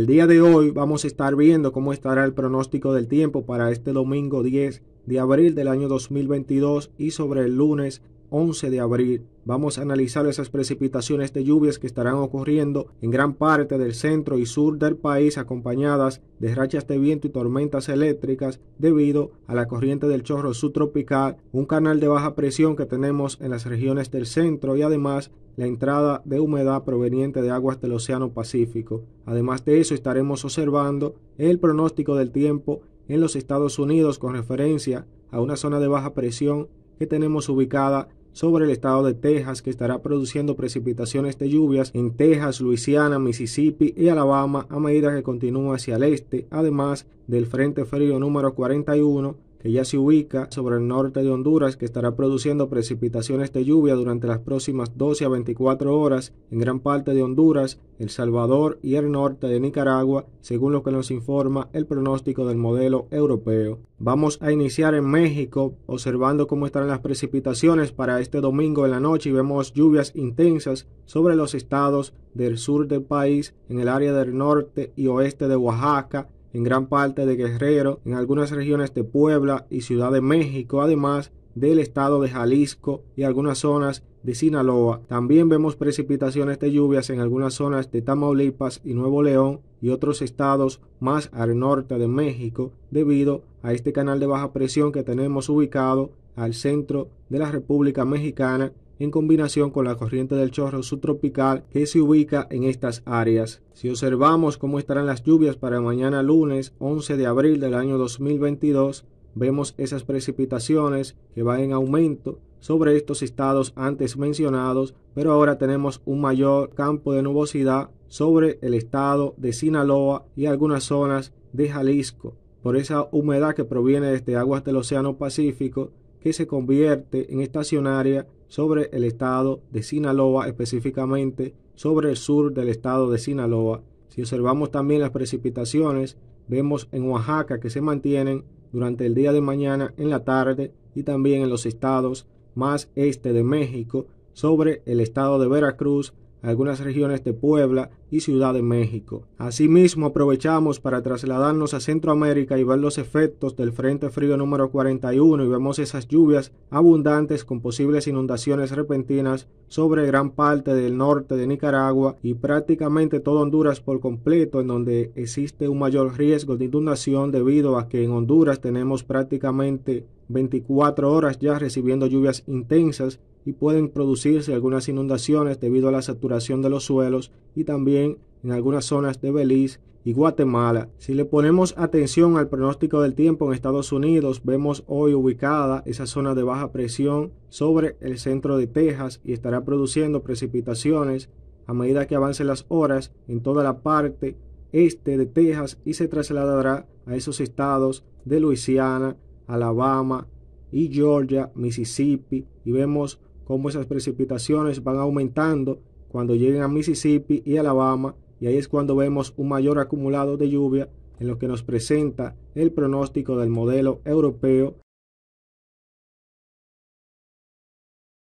El día de hoy vamos a estar viendo cómo estará el pronóstico del tiempo para este domingo 10 de abril del año 2022 y sobre el lunes 11 de abril vamos a analizar esas precipitaciones de lluvias que estarán ocurriendo en gran parte del centro y sur del país acompañadas de rachas de viento y tormentas eléctricas debido a la corriente del chorro subtropical, un canal de baja presión que tenemos en las regiones del centro y además la entrada de humedad proveniente de aguas del Océano Pacífico. Además de eso estaremos observando el pronóstico del tiempo en los Estados Unidos con referencia a una zona de baja presión que tenemos ubicada sobre el estado de Texas que estará produciendo precipitaciones de lluvias en Texas, Luisiana, Mississippi y Alabama a medida que continúa hacia el este, además del Frente Frío número 41 que ya se ubica sobre el norte de Honduras, que estará produciendo precipitaciones de lluvia durante las próximas 12 a 24 horas en gran parte de Honduras, El Salvador y el norte de Nicaragua, según lo que nos informa el pronóstico del modelo europeo. Vamos a iniciar en México, observando cómo estarán las precipitaciones para este domingo en la noche y vemos lluvias intensas sobre los estados del sur del país, en el área del norte y oeste de Oaxaca, en gran parte de Guerrero, en algunas regiones de Puebla y Ciudad de México, además del estado de Jalisco y algunas zonas de Sinaloa. También vemos precipitaciones de lluvias en algunas zonas de Tamaulipas y Nuevo León y otros estados más al norte de México debido a este canal de baja presión que tenemos ubicado al centro de la República Mexicana en combinación con la corriente del chorro subtropical que se ubica en estas áreas. Si observamos cómo estarán las lluvias para mañana lunes 11 de abril del año 2022, vemos esas precipitaciones que van en aumento sobre estos estados antes mencionados, pero ahora tenemos un mayor campo de nubosidad sobre el estado de Sinaloa y algunas zonas de Jalisco. Por esa humedad que proviene desde aguas del Océano Pacífico, que se convierte en estacionaria sobre el estado de Sinaloa, específicamente sobre el sur del estado de Sinaloa. Si observamos también las precipitaciones, vemos en Oaxaca que se mantienen durante el día de mañana en la tarde y también en los estados más este de México, sobre el estado de Veracruz, algunas regiones de Puebla y Ciudad de México. Asimismo, aprovechamos para trasladarnos a Centroamérica y ver los efectos del Frente Frío número 41 y vemos esas lluvias abundantes con posibles inundaciones repentinas sobre gran parte del norte de Nicaragua y prácticamente todo Honduras por completo, en donde existe un mayor riesgo de inundación debido a que en Honduras tenemos prácticamente 24 horas ya recibiendo lluvias intensas y pueden producirse algunas inundaciones debido a la saturación de los suelos y también en algunas zonas de Belice y Guatemala. Si le ponemos atención al pronóstico del tiempo en Estados Unidos, vemos hoy ubicada esa zona de baja presión sobre el centro de Texas y estará produciendo precipitaciones a medida que avancen las horas en toda la parte este de Texas y se trasladará a esos estados de Luisiana, Alabama y Georgia, Mississippi, y vemos cómo esas precipitaciones van aumentando cuando lleguen a Mississippi y Alabama, y ahí es cuando vemos un mayor acumulado de lluvia en lo que nos presenta el pronóstico del modelo europeo